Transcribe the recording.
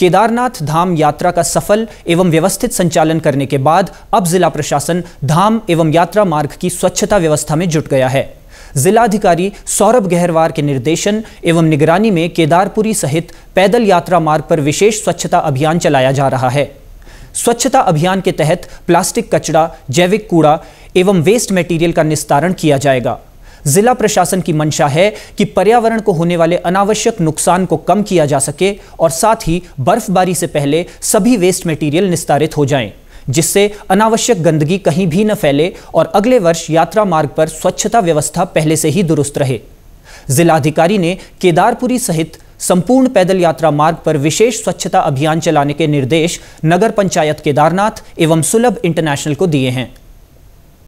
केदारनाथ धाम यात्रा का सफल एवं व्यवस्थित संचालन करने के बाद अब जिला प्रशासन धाम एवं यात्रा मार्ग की स्वच्छता व्यवस्था में जुट गया है जिलाधिकारी सौरभ गहरवार के निर्देशन एवं निगरानी में केदारपुरी सहित पैदल यात्रा मार्ग पर विशेष स्वच्छता अभियान चलाया जा रहा है स्वच्छता अभियान के तहत प्लास्टिक कचरा जैविक कूड़ा एवं वेस्ट मटेरियल का निस्तारण किया जाएगा जिला प्रशासन की मंशा है कि पर्यावरण को होने वाले अनावश्यक नुकसान को कम किया जा सके और साथ ही बर्फबारी से पहले सभी वेस्ट मटेरियल निस्तारित हो जाएं जिससे अनावश्यक गंदगी कहीं भी न फैले और अगले वर्ष यात्रा मार्ग पर स्वच्छता व्यवस्था पहले से ही दुरुस्त रहे जिलाधिकारी ने केदारपुरी सहित संपूर्ण पैदल यात्रा मार्ग पर विशेष स्वच्छता अभियान चलाने के निर्देश नगर पंचायत केदारनाथ एवं सुलभ इंटरनेशनल को दिए हैं